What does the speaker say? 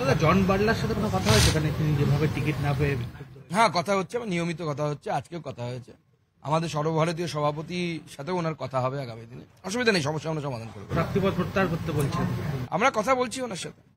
দাদা জন বার্লার সাথে কথা তিনি যেভাবে টিকিট না হ্যাঁ কথা হচ্ছে আমার নিয়মিত কথা হচ্ছে আজকেও কথা হয়েছে আমাদের সর্বভারতীয় সভাপতি সাথে ওনার কথা হবে আগামী দিনে অসুবিধা নেই সমস্যা আমরা সমাধান করবো পথ প্রত্যাহার করতে বলছেন আমরা কথা বলছি ওনার সাথে